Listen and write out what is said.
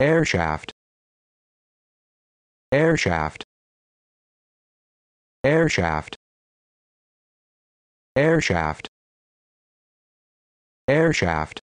Airshaft Airshaft Airshaft Airshaft Airshaft